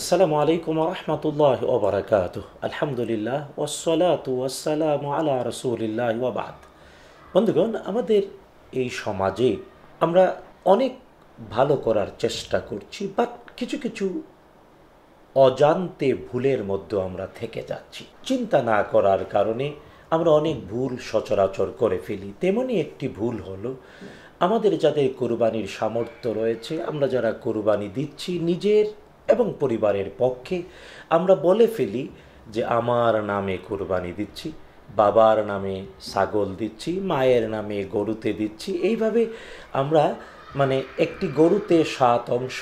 আসসালামু আলাইকুম রহমতুল্লাহ ওবরাকাত আলহামদুলিল্লাহ ওসলাত ওয়াসালাম আলা রসুলিল্লাহ ওবাদ বন্ধুগণ আমাদের এই সমাজে আমরা অনেক ভালো করার চেষ্টা করছি বাট কিছু কিছু অজান্তে ভুলের মধ্যে আমরা থেকে যাচ্ছি চিন্তা না করার কারণে আমরা অনেক ভুল সচরাচর করে ফেলি তেমনি একটি ভুল হলো আমাদের যাদের কোরবানির সামর্থ্য রয়েছে আমরা যারা কোরবানি দিচ্ছি নিজের এবং পরিবারের পক্ষে আমরা বলে ফেলি যে আমার নামে কোরবানি দিচ্ছি বাবার নামে ছাগল দিচ্ছি মায়ের নামে গরুতে দিচ্ছি এইভাবে আমরা মানে একটি গরুতে সাত অংশ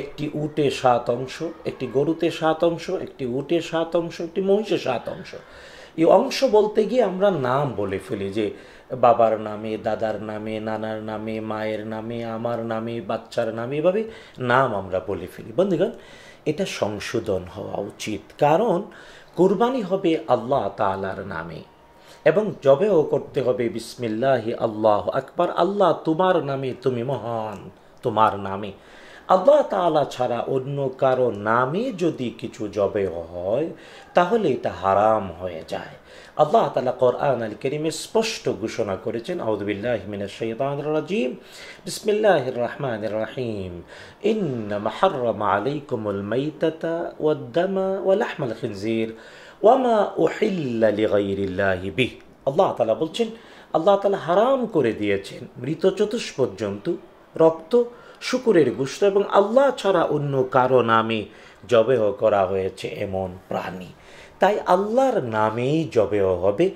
একটি উটে সাত অংশ একটি গরুতে সাত অংশ একটি উটে সাত অংশ একটি মহিষে সাত অংশ এই অংশ বলতে গিয়ে আমরা নাম বলে ফেলি যে বাবার নামে দাদার নামে নানার নামে মায়ের নামে আমার নামে বাচ্চার নামে এভাবে নাম আমরা বলে ফেলি বন্ধুগণ এটা সংশোধন হওয়া উচিত কারণ কুরবানি হবে আল্লাহ তালার নামে এবং জবেও করতে হবে বিসমিল্লাহি আল্লাহ আকবার আল্লাহ তোমার নামে তুমি মহান তোমার নামে আল্লাহ তালা ছাড়া অন্য কারো নামে যদি কিছু জবে হয় তাহলে এটা হারাম হয়ে যায় আল্লাহ তালা কোরআন আল করিমে স্পষ্ট ঘোষণা করেছেন আউদুবিল্লাহমিনাজিম বিসমিল্লাহ রহমান রাহিম ইন্নম আলাইকুমুল মাইতাতা ওয়াদ্দামা ওয়ালাহমাল খিনজির ওয়ামা ওহিল্লা লিগাইরিল্লাহি বিহ আল্লাহ তালা বলছেন আল্লাহ তালা হারাম করে দিয়েছেন মৃত চতুষ্পদ জন্তু রক্ত শুকুরের গুস্ত এবং আল্লাহ ছাড়া অন্য কারো নামে জবেহ করা হয়েছে এমন প্রাণী তাই আল্লাহর নামেই জবেহ হবে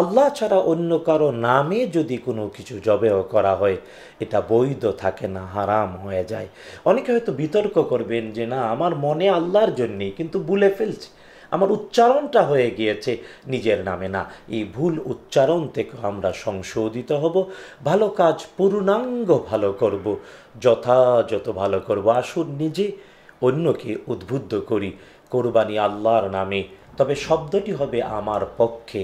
আল্লাহ ছাড়া অন্য কারো নামে যদি কোনো কিছু জবেহ করা হয় এটা বৈধ থাকে না হারাম হয়ে যায় অনেকে হয়তো বিতর্ক করবেন যে না আমার মনে আল্লাহর জন্যেই কিন্তু বুলে ফেলছে আমার উচ্চারণটা হয়ে গিয়েছে নিজের নামে না এই ভুল উচ্চারণ থেকে আমরা সংশোধিত হব ভালো কাজ পূর্ণাঙ্গ ভালো করব যথাযথ ভালো করব আসুন নিজে অন্যকে উদ্বুদ্ধ করি কোরবানি আল্লাহর নামে তবে শব্দটি হবে আমার পক্ষে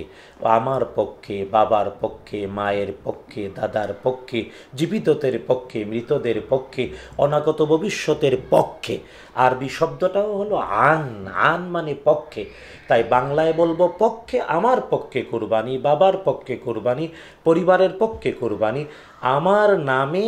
আমার পক্ষে বাবার পক্ষে মায়ের পক্ষে দাদার পক্ষে জীবিতদের পক্ষে মৃতদের পক্ষে অনাগত ভবিষ্যতের পক্ষে আরবি শব্দটাও হলো আন আন মানে পক্ষে তাই বাংলায় বলবো পক্ষে আমার পক্ষে কোরবানি বাবার পক্ষে কোরবানি পরিবারের পক্ষে কোরবানি আমার নামে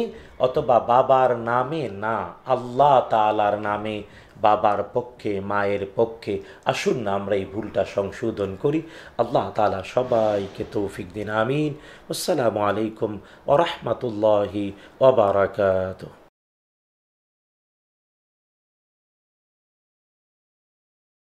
অথবা বাবার নামে না আল্লাহ তালার নামে বাবার পক্ষে মায়ের পক্ষে আসুন না আমরা এই ভুলটা সংশোধন করি আল্লাহ তালা সবাইকে তৌফিক দিন আমিন আসসালামু আলাইকুম ওরহমতুল্লাহি ওবরাকাত